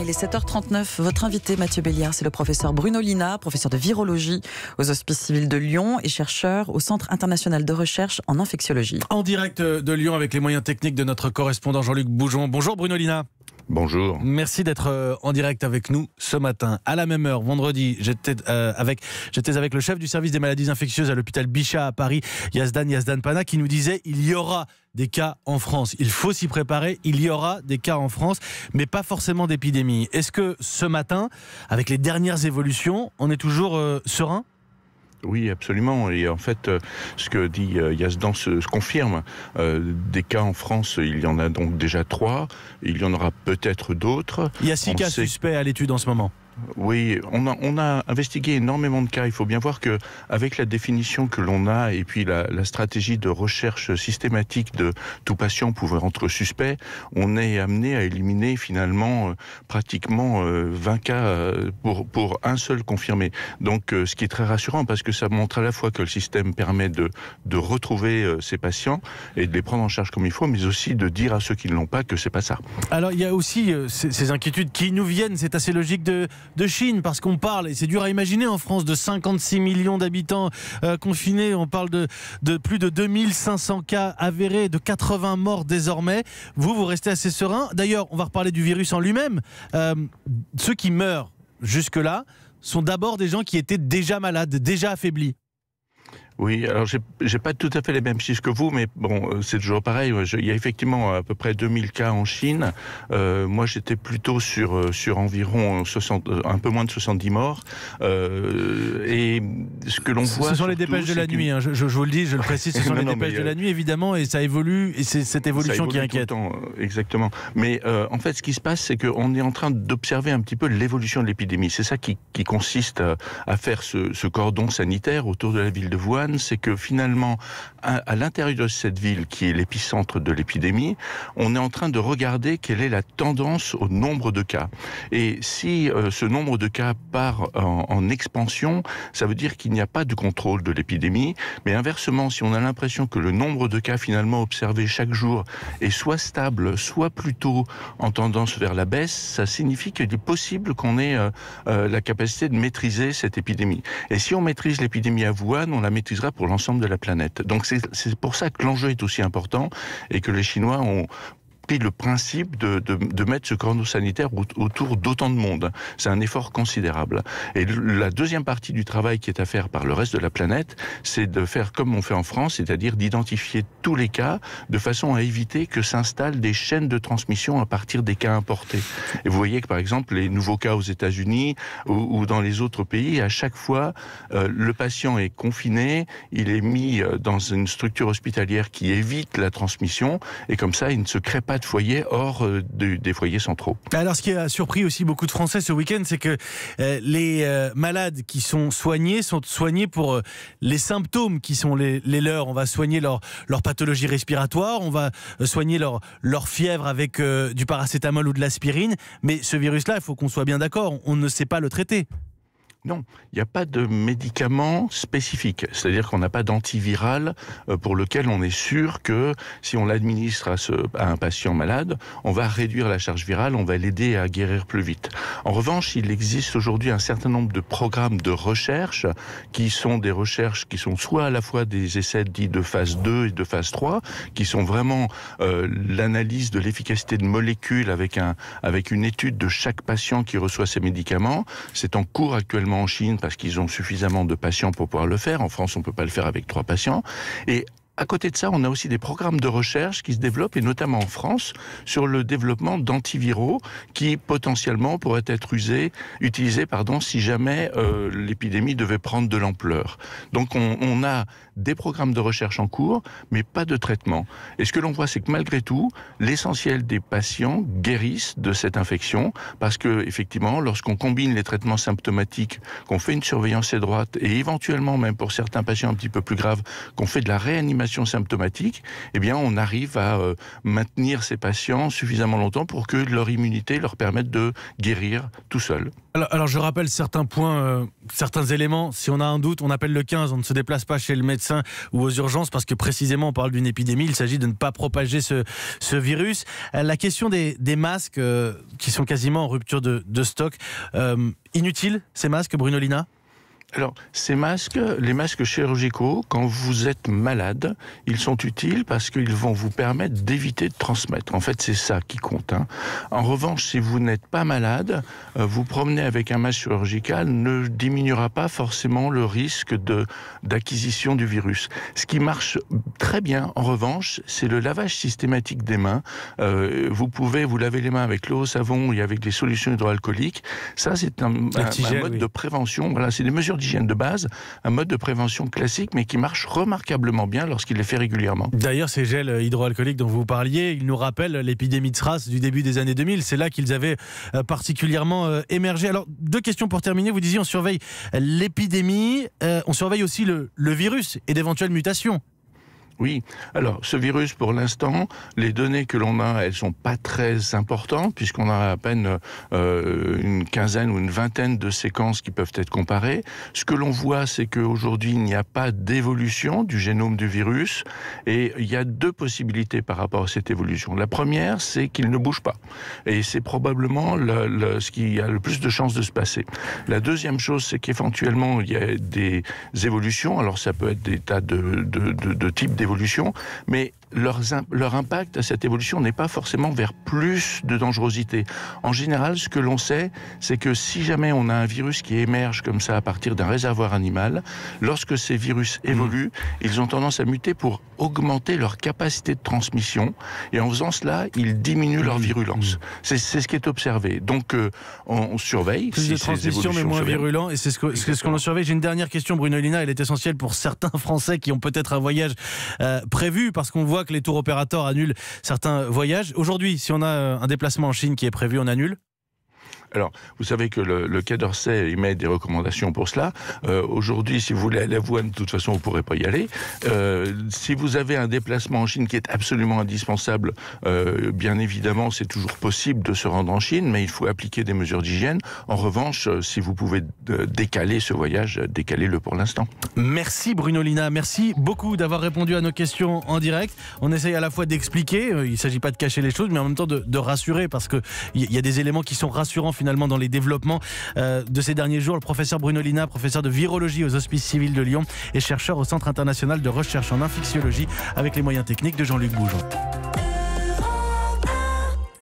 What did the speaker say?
il est 7h39. Votre invité, Mathieu Béliard, c'est le professeur Bruno Lina, professeur de virologie aux Hospices civils de Lyon et chercheur au Centre international de recherche en infectiologie. En direct de Lyon avec les moyens techniques de notre correspondant Jean-Luc Boujon. Bonjour Bruno Lina. Bonjour. Merci d'être euh, en direct avec nous ce matin. À la même heure, vendredi, j'étais euh, avec, j'étais avec le chef du service des maladies infectieuses à l'hôpital Bichat à Paris, Yazdan Yazdan qui nous disait il y aura des cas en France. Il faut s'y préparer, il y aura des cas en France, mais pas forcément d'épidémie. Est-ce que ce matin, avec les dernières évolutions, on est toujours euh, serein oui, absolument. Et en fait, euh, ce que dit euh, Yazdan se, confirme. Euh, des cas en France, il y en a donc déjà trois. Il y en aura peut-être d'autres. Il y a six cas suspects à l'étude en ce moment. Oui, on a, investigué énormément de cas. Il faut bien voir que avec la définition que l'on a et puis la, stratégie de recherche systématique de tout patient pouvant être suspect, on est amené à éliminer finalement euh, pratiquement 20 euh, cas euh, pour, pour un seul confirmé. Donc ce qui est très rassurant parce que ça montre à la fois que le système permet de, retrouver ces patients et de les prendre en charge comme il faut, mais aussi de dire à ceux qui ne l'ont pas que c'est pas ça. Alors il y a aussi ces inquiétudes qui nous viennent, c'est assez logique de de Chine, parce qu'on parle, et c'est dur à imaginer en France, de 56 millions d'habitants euh, confinés, on parle de, de plus de 2500 cas avérés, de 80 morts désormais. Vous, vous restez assez serein. D'ailleurs, on va reparler du virus en lui-même. Euh, ceux qui meurent jusque-là sont d'abord des gens qui étaient déjà malades, déjà affaiblis. Oui, alors j'ai pas tout à fait les mêmes chiffres que vous, mais bon, euh, c'est toujours pareil. il y a effectivement à peu près 2000 cas en Chine. Euh, moi, j'étais plutôt sur euh, sur environ 60, un peu moins de 70 morts. et ce que l'on voit, ce sont les dépêches de la nuit. Hein. Je, vous le dis, je le précise, ce sont les dépêches de la nuit, évidemment, et ça évolue. Et c'est cette évolution qui inquiète. le temps, exactement. Mais en fait, ce qui se passe, c'est qu'on est en train d'observer un petit peu l'évolution de l'épidémie. C'est ça qui, consiste à, faire ce, ce cordon sanitaire autour de la ville de Wuhan c'est que finalement, à, l'intérieur de cette ville qui est l'épicentre de l'épidémie, on est en train de regarder quelle est la tendance au nombre de cas. Et si euh, ce nombre de cas part en, expansion, ça veut dire qu'il n'y a pas de contrôle de l'épidémie. Mais inversement, si on a l'impression que le nombre de cas finalement observés chaque jour est soit stable, soit plutôt en tendance vers la baisse, ça signifie qu'il est possible qu'on ait euh, euh, la capacité de maîtriser cette épidémie. Et si on maîtrise l'épidémie à Wuhan, on la maîtrise pour l'ensemble de la planète. Donc c'est pour ça que l'enjeu est aussi important et que les Chinois ont pris le principe de, de, mettre ce cordon sanitaire autour d'autant de monde. C'est un effort considérable. Et la deuxième partie du travail qui est à faire par le reste de la planète, c'est de faire comme on fait en France, c'est-à-dire d'identifier tous les cas de façon à éviter que s'installent des chaînes de transmission à partir des cas importés. Et vous voyez que par exemple les nouveaux cas aux États-Unis ou, dans les autres pays, à chaque fois, euh, le patient est confiné, il est mis euh, dans une structure hospitalière qui évite la transmission, et comme ça, il ne se crée pas foyers hors euh, des foyers centraux. Alors, ce qui a surpris aussi beaucoup de Français ce week-end, c'est que euh, les euh, malades qui sont soignés sont soignés pour les symptômes qui sont les, les leurs. On va soigner leur, leur, pathologie respiratoire, on va soigner leur, leur fièvre avec du paracétamol ou de l'aspirine. Mais ce virus-là, il faut qu'on soit bien d'accord, on ne sait pas le traiter. Non, il n'y a pas de médicament spécifique, c'est-à-dire qu'on n'a pas d'antiviral euh, pour lequel on est sûr que si on l'administre à, un patient malade, on va réduire la charge virale, on va l'aider à guérir plus vite. En revanche, il existe aujourd'hui un certain nombre de programmes de recherche qui sont des recherches qui sont soit à la fois des essais dits de phase 2 et de phase 3, qui sont vraiment euh, l'analyse de l'efficacité de molécules avec, un, avec une étude de chaque patient qui reçoit ces médicaments. C'est en cours actuellement en Chine, parce qu'ils ont suffisamment de patients pour pouvoir le faire. En France, on ne peut pas le faire avec trois patients. Et à côté de ça, on a aussi des programmes de recherche qui se développent, et notamment en France, sur le développement d'antiviraux qui potentiellement pourraient être usés, utilisés pardon, si jamais euh, l'épidémie devait prendre de l'ampleur. Donc on, a des programmes de recherche en cours, mais pas de traitement. Et ce que l'on voit, c'est que malgré tout, l'essentiel des patients guérissent de cette infection, parce que effectivement, lorsqu'on combine les traitements symptomatiques, qu'on fait une surveillance étroite, et éventuellement même pour certains patients un petit peu plus graves, qu'on fait de la réanimation, symptomatiques, symptomatique, eh bien, on arrive à euh, maintenir ces patients suffisamment longtemps pour que leur immunité leur permette de guérir tout seul. Alors, je rappelle certains points, euh, certains éléments. Si on a un doute, on appelle le 15, on ne se déplace pas chez le médecin ou aux urgences parce que précisément on parle d'une épidémie, il s'agit de ne pas propager ce, virus. Euh, la question des, masques qui sont quasiment en rupture de, stock, inutiles ces masques, Brunolina alors, ces masques, les masques chirurgicaux, quand vous êtes malade, ils sont utiles parce qu'ils vont vous permettre d'éviter de transmettre. En fait, c'est ça qui compte. Hein. En revanche, si vous n'êtes pas malade, euh, vous promener avec un masque chirurgical ne diminuera pas forcément le risque de d'acquisition du virus. Ce qui marche très bien, en revanche, c'est le lavage systématique des mains. Euh, vous pouvez vous laver les mains avec l'eau, savon et avec des solutions hydroalcooliques. Ça, c'est un, un, mode de prévention. Voilà, c'est des mesures hygiène de base, un mode de prévention classique, mais qui marche remarquablement bien lorsqu'il est fait régulièrement. D'ailleurs, ces gels hydroalcooliques dont vous parliez, ils nous rappellent l'épidémie de SRAS du début des années 2000. C'est là qu'ils avaient euh, particulièrement euh, émergé. Alors, deux questions pour terminer. Vous disiez, on surveille l'épidémie, euh, on surveille aussi le virus et d'éventuelles mutations. Oui. Alors, ce virus, pour l'instant, les données que l'on a, elles sont pas très importantes, puisqu'on a à peine euh, une quinzaine ou une vingtaine de séquences qui peuvent être comparées. Ce que l'on voit, c'est qu'aujourd'hui, il n'y a pas d'évolution du génome du virus, et il y a deux possibilités par rapport à cette évolution. La première, c'est qu'il ne bouge pas. Et c'est probablement ce qui a le plus de chances de se passer. La deuxième chose, c'est qu'éventuellement, il y a des évolutions. Alors, ça peut être des tas de, de, de, de types évolution, mais leur, leur impact à cette évolution n'est pas forcément vers plus de dangerosité. En général, ce que l'on sait, c'est que si jamais on a un virus qui émerge comme ça à partir d'un réservoir animal, lorsque ces virus mm. évoluent, ils ont tendance à muter pour augmenter leur capacité de transmission. Et en faisant cela, ils diminuent leur mm. virulence. Mm. C'est ce qui est observé. Donc, euh, on, surveille. Plus si de transmission, mais moins virulent. Et c'est ce qu'on ce surveille. J'ai une dernière question, Bruno Lina. Elle est essentielle pour certains Français qui ont peut-être un voyage euh, prévu parce qu'on voit que les tours opérateurs annulent certains voyages. Aujourd'hui, si on a euh, un déplacement en Chine qui est prévu, on annule alors, vous savez que le, le Quai d'Orsay émet des recommandations pour cela. Euh, aujourd'hui, si vous voulez aller à Wuhan, de toute façon, vous ne pourrez pas y aller. Euh, si vous avez un déplacement en Chine qui est absolument indispensable, euh, bien évidemment, c'est toujours possible de se rendre en Chine, mais il faut appliquer des mesures d'hygiène. En revanche, si vous pouvez décaler ce voyage, décalez-le pour l'instant. Merci Bruno Lina, merci beaucoup d'avoir répondu à nos questions en direct. On essaye à la fois d'expliquer, il ne s'agit pas de cacher les choses, mais en même temps de, de rassurer, parce qu'il y a des éléments qui sont rassurants finalement dans les développements euh, de ces derniers jours. Le professeur Bruno Lina, professeur de virologie aux hospices civils de Lyon et chercheur au Centre international de recherche en infectiologie avec les moyens techniques de Jean-Luc Bougeon.